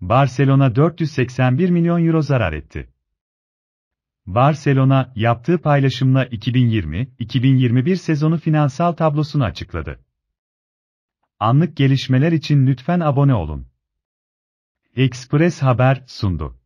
Barcelona 481 milyon euro zarar etti. Barcelona, yaptığı paylaşımla 2020-2021 sezonu finansal tablosunu açıkladı. Anlık gelişmeler için lütfen abone olun. Express Haber sundu.